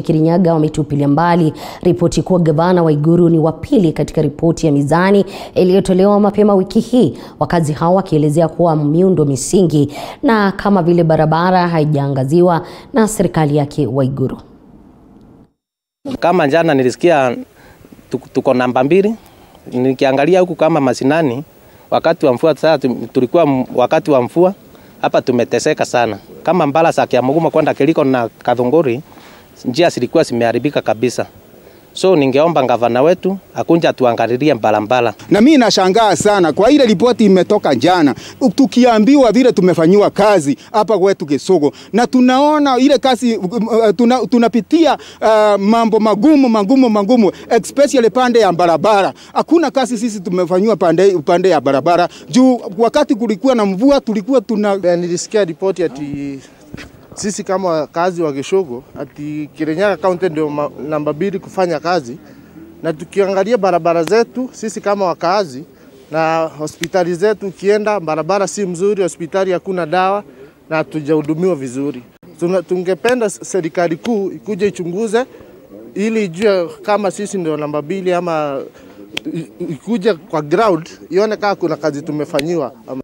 Kirinyaga wametupilia mbali ripoti kuwa gavana Waiguru ni wa pili katika ripoti ya mizani iliyotolewa mapema wiki hii, wakazi hao wakielezea kuwa miundo misingi na kama vile barabara haijaangaziwa na serikali yake Waiguru. Kama jana nilisikia tuko namba mbili, nikiangalia huku kama masinani wakati wa mvua. Sasa tulikuwa wakati wa mvua hapa tumeteseka sana, kama Mbala za Kiamuguma kwenda Kiliko na Kadhunguri njia zilikuwa zimeharibika kabisa. So ningeomba gavana wetu akunja tuangalilie mbalambala. Na mimi nashangaa sana kwa ile ripoti imetoka jana, tukiambiwa vile tumefanyiwa kazi hapa kwetu Kisugu, na tunaona ile kazi uh, uh, tuna, tunapitia uh, mambo magumu magumu magumu, especially pande ya barabara. Hakuna kazi sisi tumefanyiwa pande, pande ya barabara juu wakati kulikuwa na mvua tulikuwa tuna, nilisikia ripoti ati sisi kama wakazi wa Kishogo ati Kirinyaga kaunti ndio namba mbili kufanya kazi, na tukiangalia barabara zetu sisi kama wakazi na hospitali zetu, ukienda barabara si mzuri, hospitali hakuna dawa na hatujahudumiwa vizuri. Tuna, tungependa serikali kuu ikuje ichunguze ili ijue kama sisi ndio namba mbili ama ikuje kwa ground ione kama kuna kazi tumefanyiwa